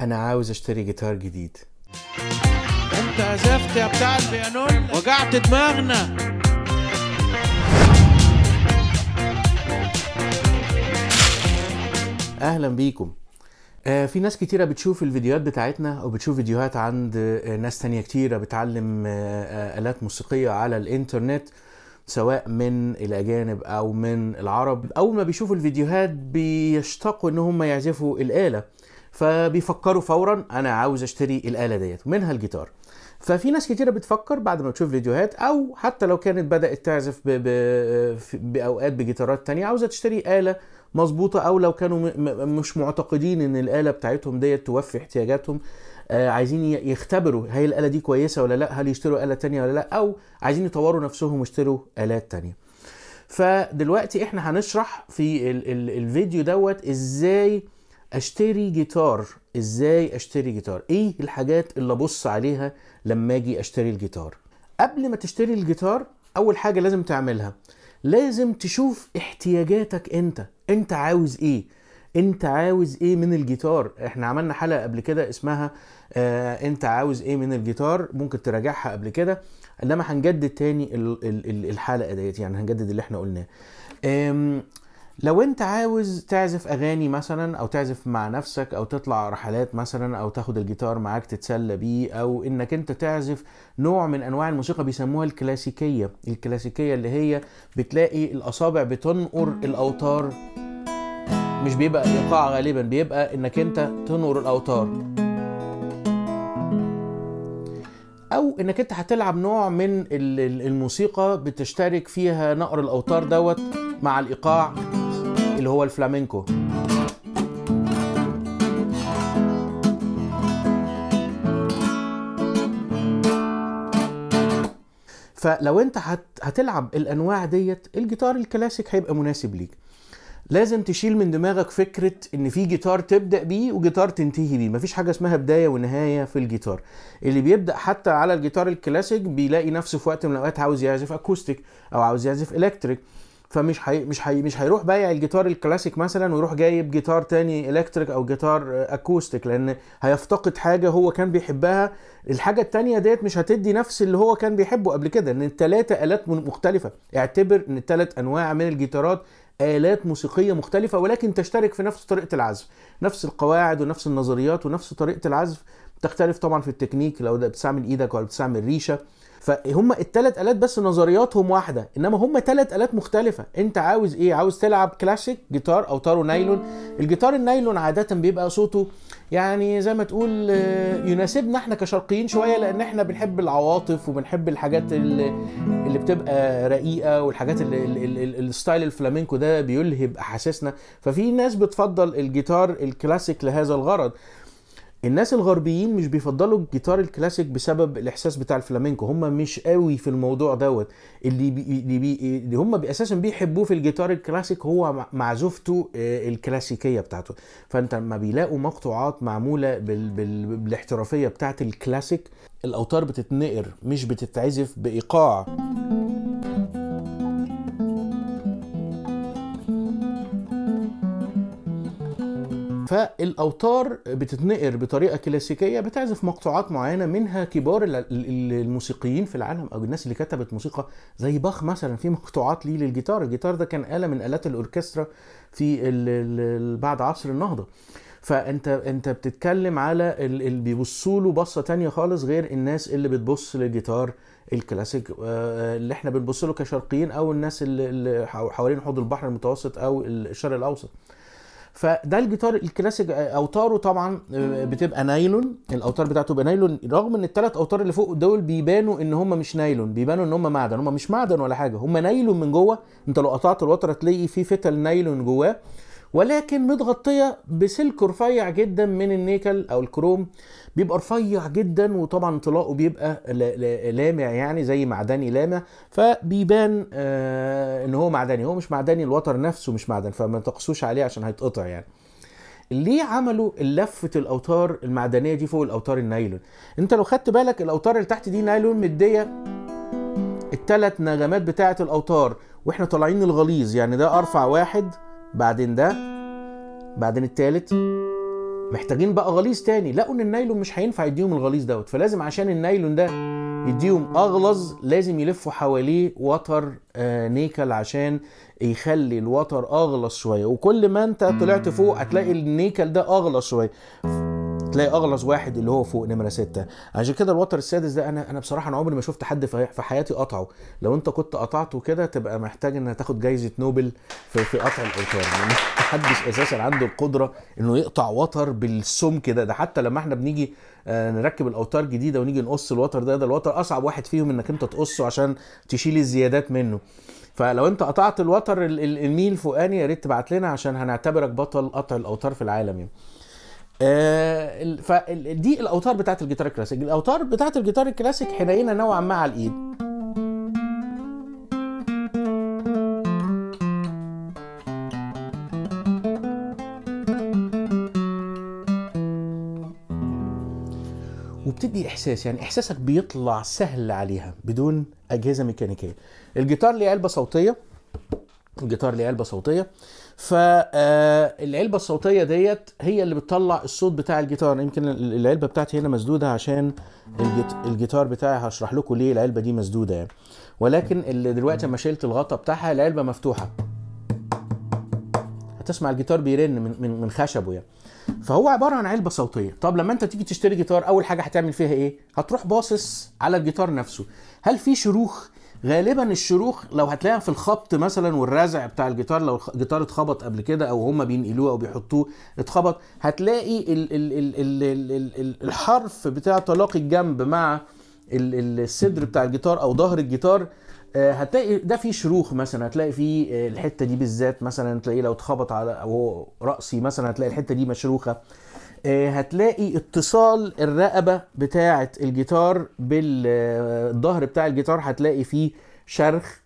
انا عاوز اشتري جيتار جديد انت عزفت يا بتاع البيانون وجعت دماغنا اهلا بيكم آه، في ناس كتيرة بتشوف الفيديوهات بتاعتنا وبتشوف فيديوهات عند آه، ناس تانية كتيرة بتعلم آه، آلات موسيقية على الإنترنت سواء من الأجانب أو من العرب أول ما بيشوفوا الفيديوهات بيشتقوا إن هم يعزفوا الآلة فبيفكروا فورا انا عاوز اشتري الاله ديت منها الجيتار ففي ناس كتيره بتفكر بعد ما تشوف فيديوهات او حتى لو كانت بدات تعزف بـ بـ باوقات بجيتارات تانية عاوزه تشتري اله مظبوطه او لو كانوا مش معتقدين ان الاله بتاعتهم ديت توفي احتياجاتهم آه عايزين يختبروا هي الاله دي كويسه ولا لا هل يشتروا اله تانية ولا لا او عايزين يطوروا نفسهم ويشتروا الات تانية فدلوقتي احنا هنشرح في الفيديو دوت ازاي اشتري جيتار ازاي اشتري جيتار ايه الحاجات اللي ابص عليها لما اجي اشتري الجيتار قبل ما تشتري الجيتار اول حاجه لازم تعملها لازم تشوف احتياجاتك انت انت عاوز ايه انت عاوز ايه من الجيتار احنا عملنا حلقه قبل كده اسمها آه انت عاوز ايه من الجيتار ممكن تراجعها قبل كده انما هنجدد تاني الحلقه ديت يعني هنجدد اللي احنا قلناه لو انت عاوز تعزف اغاني مثلا او تعزف مع نفسك او تطلع رحلات مثلا او تاخد الجيتار معاك تتسلى بيه او انك انت تعزف نوع من انواع الموسيقى بيسموها الكلاسيكيه الكلاسيكيه اللي هي بتلاقي الاصابع بتنقر الاوتار مش بيبقى ايقاع غالبا بيبقى انك انت تنقر الاوتار او انك انت هتلعب نوع من الموسيقى بتشترك فيها نقر الاوتار دوت مع الايقاع اللي هو الفلامينكو فلو انت هت... هتلعب الانواع ديت الجيتار الكلاسيك هيبقى مناسب ليك لازم تشيل من دماغك فكره ان في جيتار تبدا بيه وجيتار تنتهي بيه مفيش حاجه اسمها بدايه ونهايه في الجيتار اللي بيبدا حتى على الجيتار الكلاسيك بيلاقي نفسه في وقت من الاوقات عاوز يعزف اكوستيك او عاوز يعزف الكتريك فمش حي... مش حي... مش هيروح بايع الجيتار الكلاسيك مثلا ويروح جايب جيتار تاني الكتريك او جيتار اكوستيك لان هيفتقد حاجه هو كان بيحبها الحاجه التانيه ديت مش هتدي نفس اللي هو كان بيحبه قبل كده ان التلاته الات مختلفه اعتبر ان التلات انواع من الجيتارات آلات موسيقية مختلفة ولكن تشترك في نفس طريقة العزف نفس القواعد ونفس النظريات ونفس طريقة العزف تختلف طبعا في التكنيك لو ده بتستعمل ايدك ولا بتستعمل ريشة فهم التلات الات بس نظرياتهم واحده انما هم تلات الات مختلفه انت عاوز ايه عاوز تلعب كلاسيك جيتار او تارو نايلون الجيتار النايلون عاده بيبقى صوته يعني زي ما تقول آه، يناسبنا احنا كشرقيين شويه لان احنا بنحب العواطف وبنحب الحاجات اللي, اللي بتبقى رقيقه والحاجات اللي الستايل الفلامينكو ده بيلهب احاسيسنا ففي ناس بتفضل الجيتار الكلاسيك لهذا الغرض الناس الغربيين مش بيفضلوا الجيتار الكلاسيك بسبب الاحساس بتاع الفلامينكو هم مش قوي في الموضوع دوت اللي بي اللي, بي اللي هم اساسا بيحبوه في الجيتار الكلاسيك هو معزوفته آه، الكلاسيكيه بتاعته فانت لما بيلاقوا مقطوعات معموله بال بال بالاحترافيه بتاعه الكلاسيك الاوتار بتتنقر مش بتتعزف بايقاع فالاوتار بتتنقر بطريقه كلاسيكيه بتعزف مقطوعات معينه منها كبار الموسيقيين في العالم او الناس اللي كتبت موسيقى زي باخ مثلا في مقطوعات ليه للجيتار الجيتار ده كان اله من الات الاوركسترا في بعد عصر النهضه فانت انت بتتكلم على اللي بيبصوا له بصه تانية خالص غير الناس اللي بتبص للجيتار الكلاسيك آه، آه، اللي احنا بنبص له كشرقيين او الناس اللي حوالين حوض البحر المتوسط او الشرق الاوسط فده الجيتار الكلاسيك آه، اوتاره طبعا آه، بتبقى نايلون الاوتار بتاعته بتبقى نايلون رغم ان الثلاث اوتار اللي فوق دول بيبانوا ان هم مش نايلون بيبانوا ان هم معدن هم مش معدن ولا حاجه هم نايلون من جوه انت لو قطعت الوتر هتلاقي فيه فتل نايلون جواه ولكن متغطيه بسلك رفيع جدا من النيكل او الكروم بيبقى رفيع جدا وطبعا انطلاقه بيبقى لامع يعني زي معدني لامع فبيبان آه ان هو معدني هو مش معدني الوتر نفسه مش معدني فما تقصوش عليه عشان هيتقطع يعني ليه عملوا لفه الاوتار المعدنيه دي فوق الاوتار النايلون انت لو خدت بالك الاوتار اللي تحت دي نايلون مديه الثلاث نغمات بتاعه الاوتار واحنا طالعين الغليظ يعني ده ارفع واحد بعدين ده بعدين التالت محتاجين بقى غليظ تاني لقوا ان النايلون مش هينفع يديهم الغليظ دوت فلازم عشان النايلون ده يديهم اغلظ لازم يلفوا حواليه وتر آه نيكل عشان يخلي الوتر اغلظ شويه وكل ما انت طلعت فوق هتلاقي النيكل ده اغلظ شويه تلاقي اغلظ واحد اللي هو فوق نمره سته عشان كده الوتر السادس ده انا انا بصراحه انا عمري ما شفت حد في حياتي قطعه لو انت كنت قطعته كده تبقى محتاج ان تاخد جايزه نوبل في في قطع الاوتار يعني محدش اساسا عنده القدره انه يقطع وتر بالسمك ده ده حتى لما احنا بنيجي آه، نركب الاوتار جديده ونيجي نقص الوتر ده ده الوتر اصعب واحد فيهم انك انت تقصه عشان تشيل الزيادات منه فلو انت قطعت الوتر الميل فوقاني يا ريت تبعت لنا عشان هنعتبرك بطل قطع الاوتار في العالم يعني آه، فدي الاوتار بتاعت الجيتار الكلاسيك الاوتار بتاعت الجيتار الكلاسيك حنينه نوعا ما على الايد وبتدي احساس يعني احساسك بيطلع سهل عليها بدون اجهزه ميكانيكيه الجيتار ليه علبه صوتيه الجيتار ليه علبه صوتيه فالعلبه آه، الصوتيه ديت هي اللي بتطلع الصوت بتاع الجيتار يمكن العلبه بتاعتي هنا مسدوده عشان الجيتار بتاعي هشرح لكم ليه العلبه دي مسدوده يعني ولكن اللي دلوقتي لما شلت الغطاء بتاعها العلبه مفتوحه هتسمع الجيتار بيرن من, من خشبه يعني فهو عباره عن علبه صوتيه طب لما انت تيجي تشتري جيتار اول حاجه هتعمل فيها ايه هتروح باصص على الجيتار نفسه هل في شروخ غالبا الشروخ لو هتلاقيها في الخبط مثلا والرزع بتاع الجيتار لو الجيتار اتخبط قبل كده او هم بينقلوه او بيحطوه اتخبط هتلاقي ال ال ال ال ال ال الحرف بتاع تلاقي الجنب مع الصدر بتاع الجيتار او ظهر الجيتار آه، هتلاقي ده فيه شروخ مثلا هتلاقي فيه آه، الحته دي بالذات مثلا تلاقيه لو اتخبط على او راسي مثلا هتلاقي الحته دي مشروخه آه، هتلاقي اتصال الرقبه بتاعه الجيتار بالظهر آه، بتاع الجيتار هتلاقي فيه شرخ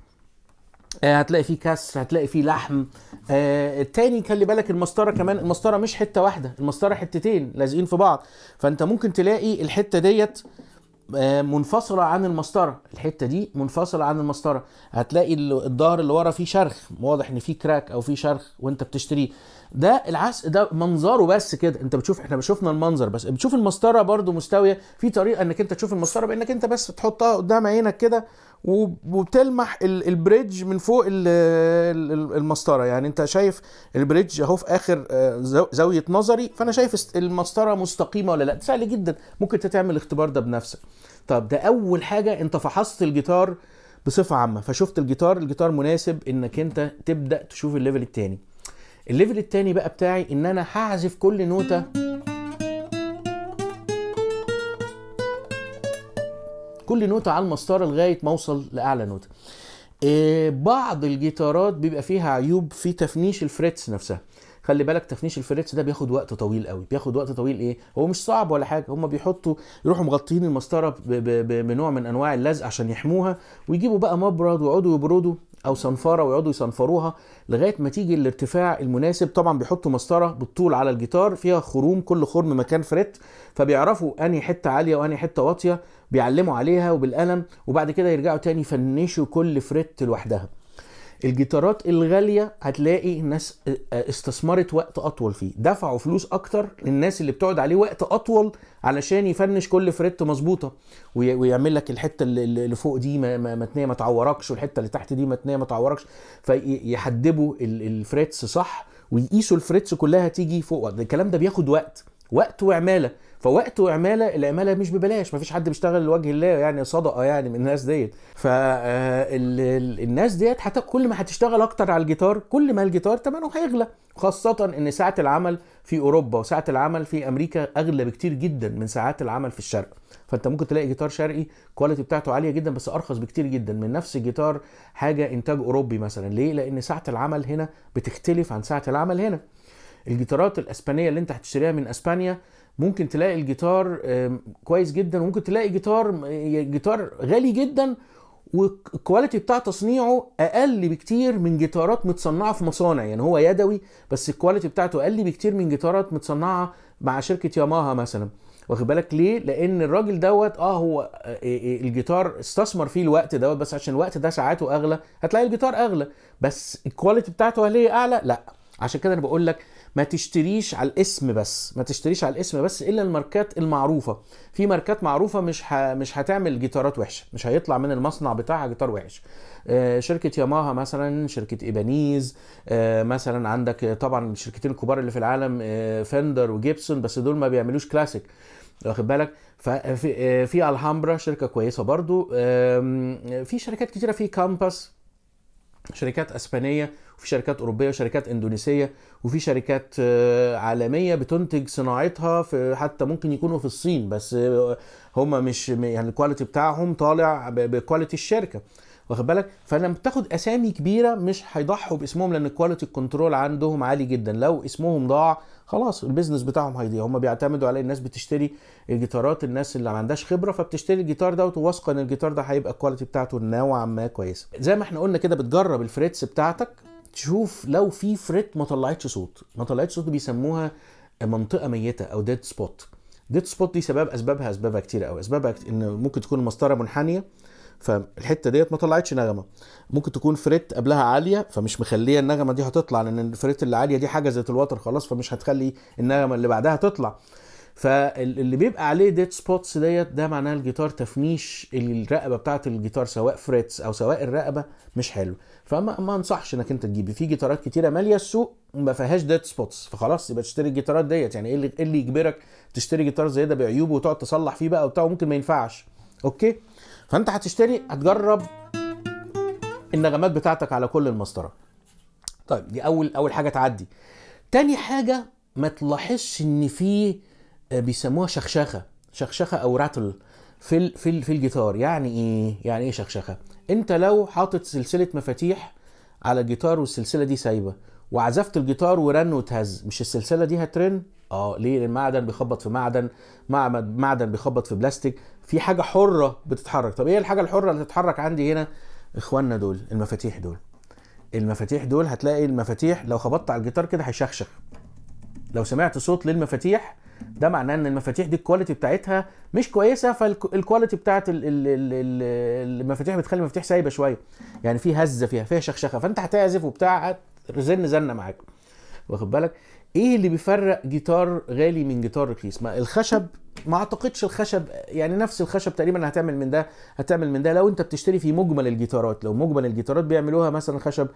آه، هتلاقي فيه كسر هتلاقي فيه لحم التاني خلي بالك المسطره كمان المسطره مش حته واحده المسطره حتتين لازقين في بعض فانت ممكن تلاقي الحته ديت آه، منفصله عن المسطره الحته دي منفصله عن المسطره هتلاقي الدار اللي ورا فيه شرخ واضح ان فيه كراك او فيه شرخ وانت بتشتريه ده العس ده منظره بس كده انت بتشوف احنا شفنا المنظر بس بتشوف المسطره برضو مستويه في طريقه انك انت تشوف المسطره بانك انت بس تحطها قدام عينك كده وبتلمح البريدج من فوق المسطره يعني انت شايف البريدج اهو في اخر آه، زاويه نظري فانا شايف المسطره مستقيمه ولا لا سهل جدا ممكن تعمل الاختبار ده بنفسك طب ده اول حاجه انت فحصت الجيتار بصفه عامه فشفت الجيتار الجيتار مناسب انك انت تبدا تشوف الليفل الثاني الليفل الثاني بقى بتاعي ان انا هعزف كل نوته كل نوتة على المسطرة لغاية ما اوصل لأعلى نوتة إيه، بعض الجيتارات بيبقى فيها عيوب في تفنيش الفريتس نفسها خلي بالك تفنيش الفريتس ده بياخد وقت طويل قوي بياخد وقت طويل ايه هو مش صعب ولا حاجه هم بيحطوا يروحوا مغطيين المسطره بنوع من انواع اللزق عشان يحموها ويجيبوا بقى مبرد ويقعدوا يبردوا او صنفاره ويقعدوا يصنفروها لغايه ما تيجي الارتفاع المناسب طبعا بيحطوا مسطره بالطول على الجيتار فيها خروم كل خرم مكان فريت فبيعرفوا انهي حته عاليه وانهي حته واطيه بيعلموا عليها وبالقلم وبعد كده يرجعوا تاني يفنشوا كل فريت لوحدها الجيتارات الغاليه هتلاقي الناس آه، آه، استثمرت وقت اطول فيه دفعوا فلوس اكتر للناس اللي بتقعد عليه وقت اطول علشان يفنش كل فريت مظبوطه ويعمل لك الحته اللي فوق دي متنيه ما تعوركش والحته اللي تحت دي متنيه ما تعوركش فيحدبوا الفريتس صح ويقيسوا الفريتس كلها تيجي فوق الكلام ده بياخد وقت وقت وعماله فوقت وعماله العماله مش ببلاش مفيش حد بيشتغل لوجه الله يعني صدقه يعني من الناس ديت فالناس آه، ديت حتى كل ما هتشتغل اكتر على الجيتار كل ما الجيتار ثمنه هيغلى خاصه ان ساعه العمل في اوروبا وساعه العمل في امريكا اغلى بكتير جدا من ساعات العمل في الشرق فانت ممكن تلاقي جيتار شرقي الكواليتي بتاعته عاليه جدا بس ارخص بكتير جدا من نفس جيتار حاجه انتاج اوروبي مثلا ليه لان ساعه العمل هنا بتختلف عن ساعه العمل هنا الجيتارات الاسبانيه اللي انت هتشتريها من اسبانيا ممكن تلاقي الجيتار كويس جدا وممكن تلاقي جيتار جيتار غالي جدا والكواليتي بتاع تصنيعه اقل بكتير من جيتارات متصنعه في مصانع يعني هو يدوي بس الكواليتي بتاعته اقل بكتير من جيتارات متصنعه مع شركه ياماها مثلا واخد بالك ليه لان الراجل دوت اه هو آه، آه، آه، الجيتار استثمر فيه الوقت دوت بس عشان الوقت ده ساعاته اغلى هتلاقي الجيتار اغلى بس الكواليتي بتاعته هل هي اعلى لا عشان كده انا بقول لك ما تشتريش على الاسم بس ما تشتريش على الاسم بس الا الماركات المعروفه في ماركات معروفه مش ه... مش هتعمل جيتارات وحشه مش هيطلع من المصنع بتاعها جيتار وحش آه، شركه ياماها مثلا شركه ايبانيز آه، مثلا عندك طبعا الشركتين الكبار اللي في العالم فندر آه، وجيبسون بس دول ما بيعملوش كلاسيك واخد بالك ففي في الهامبرا شركه كويسه برضو في شركات كتيره في كامباس شركات اسبانيه وفي شركات اوروبيه وشركات اندونيسيه وفي شركات آه، عالميه بتنتج صناعتها في حتى ممكن يكونوا في الصين بس آه، هم مش يعني الكواليتي بتاعهم طالع بكواليتي الشركه واخد بالك فلما بتاخد اسامي كبيره مش هيضحوا باسمهم لان الكواليتي كنترول عندهم عالي جدا لو اسمهم ضاع خلاص البيزنس بتاعهم هيضيع هم بيعتمدوا على الناس بتشتري الجيتارات الناس اللي ما عندهاش خبره فبتشتري الجيتار دوت وواثقه ان الجيتار ده هيبقى الكواليتي بتاعته نوعا ما كويسه زي ما احنا قلنا كده بتجرب الفريتس بتاعتك تشوف لو في فريت ما طلعتش صوت ما طلعتش صوت بيسموها منطقه ميته او ديد سبوت ديد سبوت دي سبب اسبابها اسبابها كتير قوي اسبابها ان ممكن تكون المسطره منحنيه فالحته ديت ما طلعتش نغمه ممكن تكون فريت قبلها عاليه فمش مخليه النغمه دي هتطلع لان الفريت اللي عاليه دي حجزت الوتر خلاص فمش هتخلي النغمه اللي بعدها تطلع فاللي بيبقى عليه ديت سبوتس ديت ده معناه الجيتار تفنيش الرقبه بتاعه الجيتار سواء فريتس او سواء الرقبه مش حلو فما ما انصحش انك انت تجيب في جيتارات كتيره ماليه السوق ما فيهاش ديت سبوتس فخلاص يبقى تشتري الجيتارات ديت يعني ايه اللي, إيه اللي يجبرك تشتري جيتار زي ده بعيوبه وتقعد تصلح فيه بقى وبتاع ممكن ما ينفعش اوكي فانت هتشتري هتجرب النغمات بتاعتك على كل المسطره طيب دي اول اول حاجه تعدي تاني حاجه ما تلاحظش ان في آه، بيسموها شخشخه شخشخه او راتل في الـ في الـ في الجيتار يعني ايه يعني ايه شخشخه انت لو حاطط سلسله مفاتيح على الجيتار والسلسله دي سايبه وعزفت الجيتار ورن وتهز مش السلسله دي هترن اه ليه المعدن بيخبط في معدن معدن بيخبط في بلاستيك في حاجه حره بتتحرك طب ايه الحاجه الحره اللي تتحرك عندي هنا اخواننا دول المفاتيح دول المفاتيح دول هتلاقي المفاتيح لو خبطت على الجيتار كده هيشخشخ لو سمعت صوت للمفاتيح ده معناه ان المفاتيح دي الكواليتي بتاعتها مش كويسه فالكواليتي بتاعت المفاتيح بتخلي المفاتيح سايبه شويه يعني في هزه فيها فيها شخشخه فانت هتعزف وبتاع زن زنه معاك واخد بالك ايه اللي بيفرق جيتار غالي من جيتار رخيص ما الخشب ما اعتقدش الخشب يعني نفس الخشب تقريبا هتعمل من ده هتعمل من ده لو انت بتشتري في مجمل الجيتارات لو مجمل الجيتارات بيعملوها مثلا خشب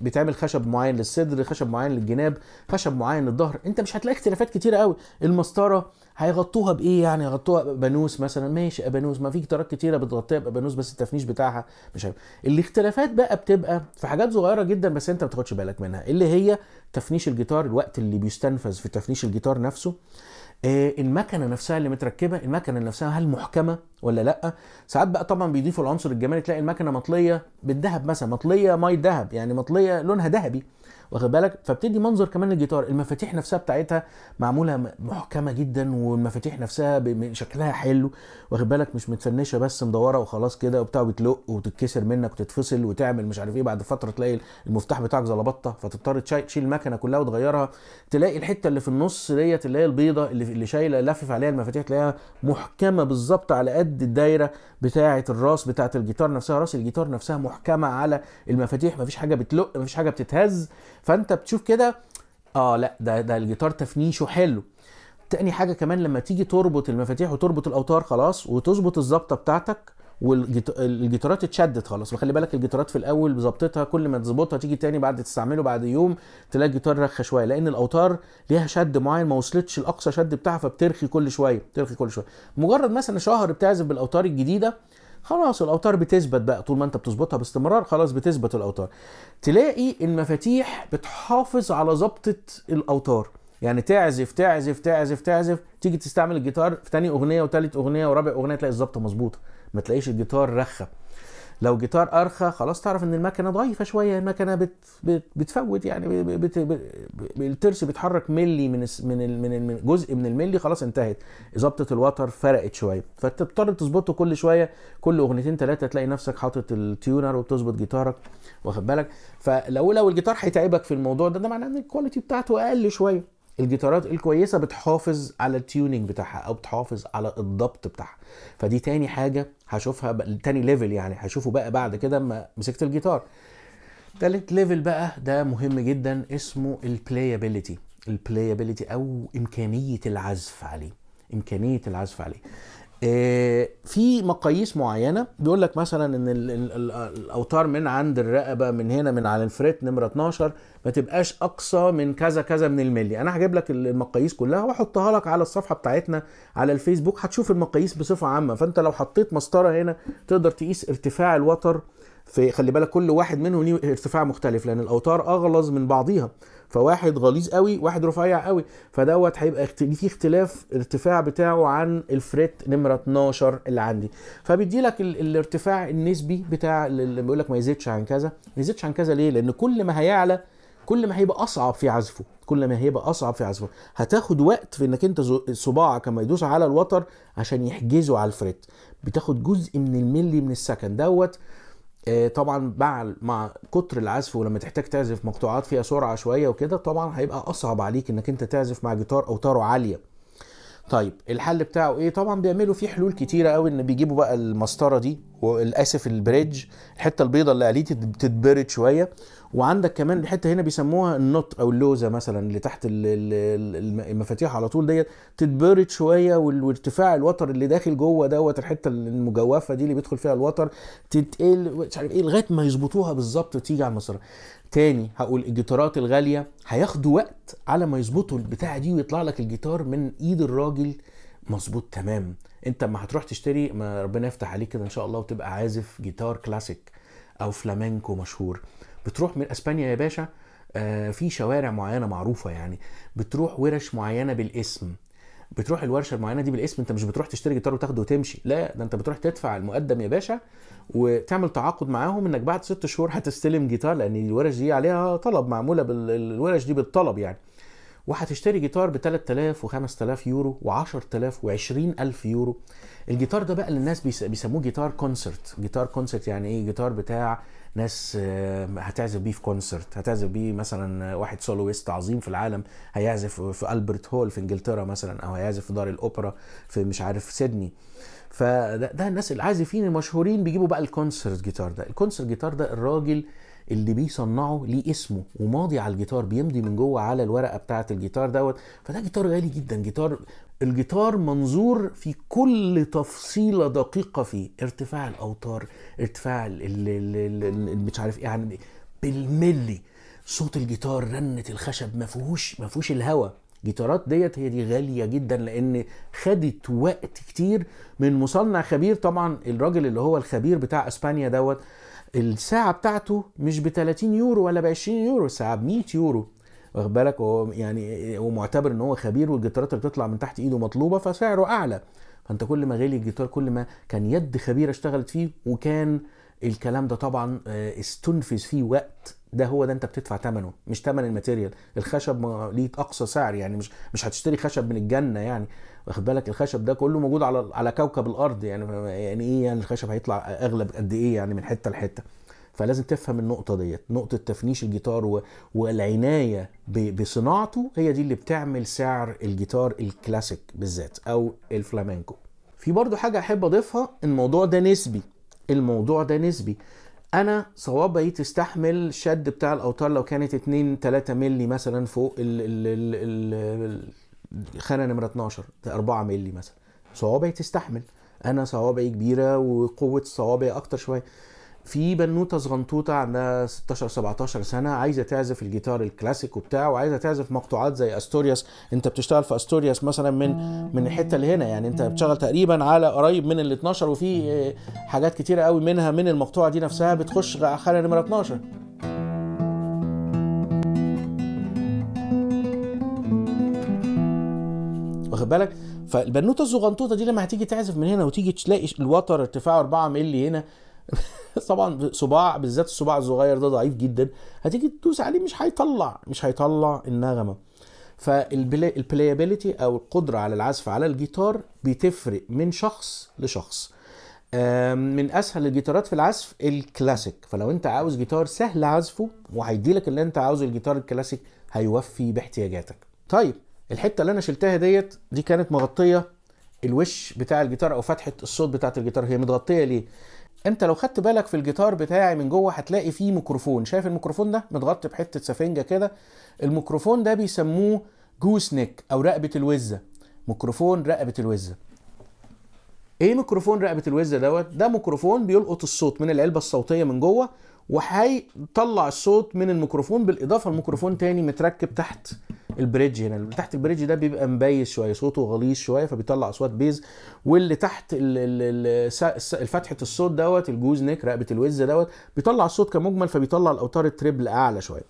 بيتعمل خشب معين للصدر خشب معين للجناب خشب معين للظهر انت مش هتلاقي اختلافات كتيره قوي المسطره هيغطوها بايه يعني يغطوها بانوس مثلا ماشي ابانوس ما في جيتارات كتيره بتغطيها بابانوس بس التفنيش بتاعها مش عارف الاختلافات بقى بتبقى في حاجات صغيره جدا بس انت ما تاخدش بالك منها اللي هي تفنيش الجيتار الوقت اللي بيستنفذ في تفنيش الجيتار نفسه آه، المكنه نفسها اللي متركبه المكنه نفسها هل محكمه ولا لا ساعات بقى طبعا بيضيفوا العنصر الجمالي تلاقي المكنه مطليه بالذهب مثلا مطليه ماي ذهب يعني مطليه لونها ذهبي واخد بالك فبتدي منظر كمان للجيتار المفاتيح نفسها بتاعتها معموله محكمه جدا والمفاتيح نفسها شكلها حلو واخد بالك مش متفنشه بس مدوره وخلاص كده وبتاع بتلق وتتكسر منك وتتفصل وتعمل مش عارف ايه بعد فتره تلاقي المفتاح بتاعك زلبطه فتضطر تشيل المكنه كلها وتغيرها تلاقي الحته اللي في النص ديت اللي هي البيضه اللي, اللي شايله لافف عليها المفاتيح تلاقيها محكمه بالظبط على قد الدايره بتاعه الراس بتاعه الجيتار نفسها راس الجيتار نفسها محكمه على المفاتيح مفيش حاجه بتلق مفيش حاجه بتتهز فانت بتشوف كده اه لا ده ده الجيتار تفنيشه حلو تاني حاجه كمان لما تيجي تربط المفاتيح وتربط الاوتار خلاص وتظبط الظبطه بتاعتك والجيتارات اتشدت خلاص وخلي بالك الجيتارات في الاول بظبطتها كل ما تظبطها تيجي تاني بعد تستعمله بعد يوم تلاقي الجيتار رخى شويه لان الاوتار ليها شد معين ما وصلتش لاقصى شد بتاعها فبترخي كل شويه بترخي كل شويه مجرد مثلا شهر بتعزف بالاوتار الجديده خلاص الاوتار بتثبت بقى طول ما انت بتظبطها باستمرار خلاص بتثبت الاوتار تلاقي المفاتيح بتحافظ على ظبطه الاوتار يعني تعزف تعزف تعزف تعزف تيجي تستعمل الجيتار في تاني اغنيه وتالت اغنيه ورابع اغنيه تلاقي الظبطه مظبوطه ما تلاقيش الجيتار رخه لو جيتار ارخى خلاص تعرف ان المكنه ضعيفه شويه المكنه بت بت بتفوت يعني بت بت الترس بيتحرك ملي من من من جزء من الملي خلاص انتهت ظبطه الوتر فرقت شويه فتضطر تظبطه كل شويه كل اغنيتين ثلاثه تلاقي نفسك حاطط التيونر وبتظبط جيتارك واخد بالك فلو لو الجيتار هيتعبك في الموضوع ده ده معناه ان الكواليتي بتاعته اقل شويه الجيتارات الكويسه بتحافظ على التيونينج بتاعها او بتحافظ على الضبط بتاعها فدي تاني حاجه هشوفها تاني ليفل يعني هشوفه بقى بعد كده ما مسكت الجيتار تالت ليفل بقى ده مهم جدا اسمه البلايابيليتي البلايابيليتي او امكانيه العزف عليه امكانيه العزف عليه آه، في مقاييس معينه بيقول لك مثلا ان الاوتار من عند الرقبه من هنا من على الفريت نمره 12 ما تبقاش اقصى من كذا كذا من الملي انا هجيب لك المقاييس كلها واحطها لك على الصفحه بتاعتنا على الفيسبوك هتشوف المقاييس بصفه عامه فانت لو حطيت مسطره هنا تقدر تقيس ارتفاع الوتر في خلي بالك كل واحد منهم ليه ارتفاع مختلف لان الاوتار اغلظ من بعضيها فواحد غليظ قوي واحد رفيع قوي فدوت هيبقى في اختلاف ارتفاع بتاعه عن الفريت نمره 12 اللي عندي فبيدي لك الارتفاع النسبي بتاع اللي بيقول لك ما يزيدش عن كذا ما يزيدش عن كذا ليه لان كل ما هيعلى كل ما هيبقى اصعب في عزفه كل ما هيبقى اصعب في عزفه هتاخد وقت في انك انت صباعك لما يدوس على الوتر عشان يحجزه على الفريت بتاخد جزء من الملي من السكن دوت آه، طبعا مع مع كتر العزف ولما تحتاج تعزف مقطوعات فيها سرعه شويه وكده طبعا هيبقى اصعب عليك انك انت تعزف مع جيتار اوتاره عاليه طيب الحل بتاعه ايه طبعا بيعملوا فيه حلول كتيره قوي ان بيجيبوا بقى المسطره دي والاسف البريدج الحته البيضاء اللي عليه بتتبرد شويه وعندك كمان الحته هنا بيسموها النوت او اللوزه مثلا اللي تحت المفاتيح على طول ديت تتبرد شويه وارتفاع الوتر اللي داخل جوه دوت الحته المجوفه دي اللي بيدخل فيها الوتر تتقل مش عارف ايه لغايه ما يظبطوها بالظبط وتيجي على المسار تاني هقول الجيتارات الغاليه هياخدوا وقت على ما يظبطوا البتاعه دي ويطلع لك الجيتار من ايد الراجل مظبوط تمام انت ما هتروح تشتري ما ربنا يفتح عليك كده ان شاء الله وتبقى عازف جيتار كلاسيك او فلامنكو مشهور بتروح من اسبانيا يا باشا آه، في شوارع معينه معروفه يعني بتروح ورش معينه بالاسم بتروح الورشه المعينه دي بالاسم انت مش بتروح تشتري جيتار وتاخده وتمشي لا ده انت بتروح تدفع المقدم يا باشا وتعمل تعاقد معاهم انك بعد ست شهور هتستلم جيتار لان الورش دي عليها طلب معموله بالورش دي بالطلب يعني وهتشتري جيتار ب 3000 و 5000 يورو و10000 و20000 يورو الجيتار ده بقى اللي الناس بيسموه جيتار كونسرت جيتار كونسرت يعني ايه جيتار بتاع ناس آه، هتعزف بيه في كونسرت هتعزف بيه مثلا واحد سولويست عظيم في العالم هيعزف في البرت هول في انجلترا مثلا او هيعزف في دار الاوبرا في مش عارف سيدني فده الناس العازفين المشهورين بيجيبوا بقى الكونسرت جيتار ده الكونسرت جيتار ده الراجل اللي بيصنعه ليه اسمه وماضي على الجيتار بيمضي من جوه على الورقه بتاعه الجيتار دوت فده جيتار غالي جدا جيتار الجيتار منظور في كل تفصيله دقيقه فيه ارتفاع الاوتار ارتفاع مش عارف ايه يعني بالملي صوت الجيتار رنه الخشب ما فيهوش ما فيهوش الهوا الجيتارات ديت هي دي غاليه جدا لان خدت وقت كتير من مصنع خبير طبعا الراجل اللي هو الخبير بتاع اسبانيا دوت الساعه بتاعته مش ب 30 يورو ولا ب 20 يورو الساعه ب 100 يورو واخد بالك هو يعني هو معتبر ان هو خبير والجيتارات اللي بتطلع من تحت ايده مطلوبه فسعره اعلى فانت كل ما غالي الجيتار كل ما كان يد خبيره اشتغلت فيه وكان الكلام ده طبعا آه، استنفذ فيه وقت ده هو ده انت بتدفع ثمنه مش ثمن الماتيريال الخشب ليه اقصى سعر يعني مش مش هتشتري خشب من الجنه يعني واخد بالك الخشب ده كله موجود على على كوكب الارض يعني يعني ايه يعني الخشب هيطلع اغلب قد ايه يعني من حته لحته فلازم تفهم النقطه ديت نقطه تفنيش الجيتار و... والعنايه ب... بصناعته هي دي اللي بتعمل سعر الجيتار الكلاسيك بالذات او الفلامينكو في برضو حاجه احب اضيفها الموضوع ده نسبي الموضوع ده نسبي انا صوابعي تستحمل شد بتاع الاوتار لو كانت 2 3 مللي مثلا فوق الخانه نمره 12 4 مللي مثلا صوابعي تستحمل انا صوابعي كبيره وقوه صوابعي اكتر شويه في بنوته صغنطوطه عندها 16 17 سنه عايزه تعزف الجيتار الكلاسيك وبتاع وعايزه تعزف مقطوعات زي استورياس انت بتشتغل في استورياس مثلا من من الحته اللي هنا يعني انت بتشتغل تقريبا على قريب من ال 12 وفي حاجات كتيره قوي منها من المقطوعه دي نفسها بتخش خانه نمره 12 واخد بالك فالبنوته الصغنطوطه دي لما هتيجي تعزف من هنا وتيجي تلاقي الوتر ارتفاعه 4 مللي هنا طبعا صباع بالذات الصباع الصغير ده ضعيف جدا هتيجي تدوس عليه مش هيطلع مش هيطلع النغمه فالبلايابيليتي او القدره على العزف على الجيتار بتفرق من شخص لشخص من اسهل الجيتارات في العزف الكلاسيك فلو انت عاوز جيتار سهل عزفه وهيدي لك اللي انت عاوزه الجيتار الكلاسيك هيوفي باحتياجاتك طيب الحته اللي انا شلتها ديت دي كانت مغطيه الوش بتاع الجيتار او فتحه الصوت بتاعه الجيتار هي متغطيه ليه انت لو خدت بالك في الجيتار بتاعي من جوه هتلاقي فيه ميكروفون شايف الميكروفون ده متغطي بحته سفنجه كده الميكروفون ده بيسموه جوس نيك او رقبه الوزه ميكروفون رقبه الوزه ايه ميكروفون رقبه الوزه دوت ده ميكروفون بيلقط الصوت من العلبه الصوتيه من جوه وهيطلع الصوت من الميكروفون بالاضافه لميكروفون تاني متركب تحت البريدج هنا اللي تحت البريدج ده بيبقى مبيس شويه صوته غليظ شويه فبيطلع اصوات بيز واللي تحت فتحه الصوت دوت الجوز نيك رقبه الوزه دوت بيطلع الصوت كمجمل فبيطلع الاوتار التريبل اعلى شويه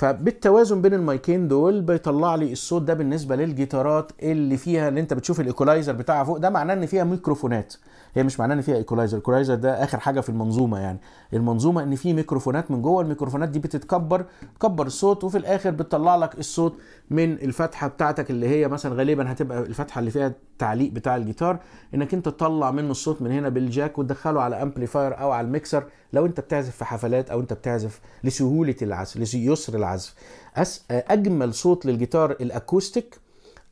فبالتوازن بين المايكين دول بيطلع لي الصوت ده بالنسبه للجيتارات اللي فيها اللي انت بتشوف الايكولايزر بتاعها فوق ده معناه ان فيها ميكروفونات هي مش معناه ان فيها ايكولايزر الايكولايزر ده اخر حاجه في المنظومه يعني المنظومه ان في ميكروفونات من جوه الميكروفونات دي بتتكبر تكبر الصوت وفي الاخر بتطلع لك الصوت من الفتحه بتاعتك اللي هي مثلا غالبا هتبقى الفتحه اللي فيها التعليق بتاع الجيتار انك انت تطلع منه الصوت من هنا بالجاك وتدخله على امبليفاير او على الميكسر لو انت بتعزف في حفلات او انت بتعزف لسهوله العزف ليسر العزف اجمل صوت للجيتار الاكوستيك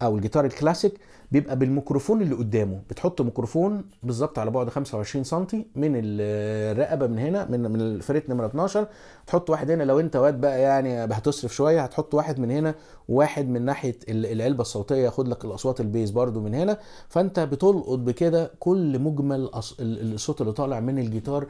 او الجيتار الكلاسيك بيبقى بالميكروفون اللي قدامه بتحط ميكروفون بالظبط على بعد 25 سم من الرقبه من هنا من من الفريت نمره 12 تحط واحد هنا لو انت واد بقى يعني هتصرف شويه هتحط واحد من هنا واحد من ناحيه العلبه الصوتيه ياخد لك الاصوات البيز برده من هنا فانت بتلقط بكده كل مجمل الصوت اللي طالع من الجيتار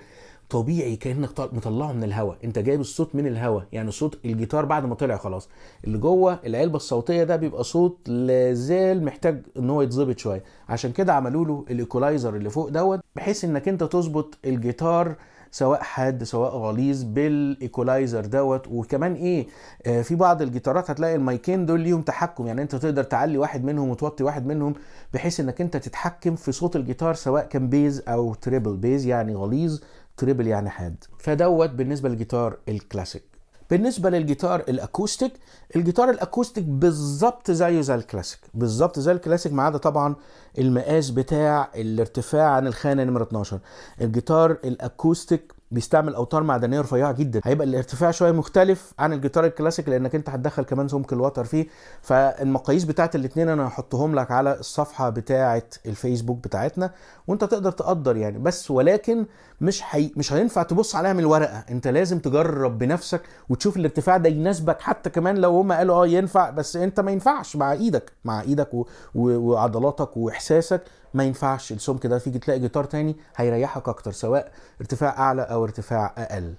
طبيعي كانك مطلعه من الهواء انت جايب الصوت من الهواء يعني صوت الجيتار بعد ما طلع خلاص اللي جوه العلبه الصوتيه ده بيبقى صوت لازال محتاج ان هو يتظبط شويه عشان كده عملوا له الايكولايزر اللي فوق دوت بحيث انك انت تظبط الجيتار سواء حاد سواء غليظ بالايكولايزر دوت وكمان ايه آه في بعض الجيتارات هتلاقي المايكين دول ليهم تحكم يعني انت تقدر تعلي واحد منهم وتوطي واحد منهم بحيث انك انت تتحكم في صوت الجيتار سواء كان بيز او تريبل بيز يعني غليظ تريبل يعني حاد فدوت بالنسبه للجيتار الكلاسيك بالنسبه للجيتار الاكوستيك الجيتار الاكوستيك بالظبط زيه زي الكلاسيك بالظبط زي الكلاسيك ما عدا طبعا المقاس بتاع الارتفاع عن الخانه نمره 12 الجيتار الاكوستيك بيستعمل اوتار معدنيه رفيعه جدا هيبقى الارتفاع شويه مختلف عن الجيتار الكلاسيك لانك انت هتدخل كمان سمك الوتر فيه فالمقاييس بتاعت الاثنين انا هحطهم لك على الصفحه بتاعه الفيسبوك بتاعتنا وانت تقدر تقدر يعني بس ولكن مش حي... مش هينفع تبص عليها من الورقه انت لازم تجرب بنفسك وتشوف الارتفاع ده يناسبك حتى كمان لو هم قالوا اه ينفع بس انت ما ينفعش مع ايدك مع ايدك و... و... وعضلاتك واحساسك ما ينفعش السمك ده تيجي تلاقي جيتار تاني هيريحك اكتر سواء ارتفاع اعلى او ارتفاع اقل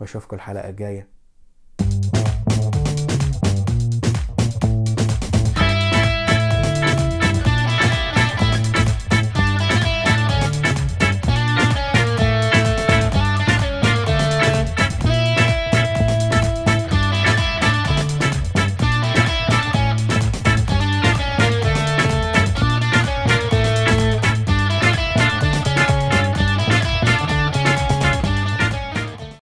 واشوفكم الحلقه الجايه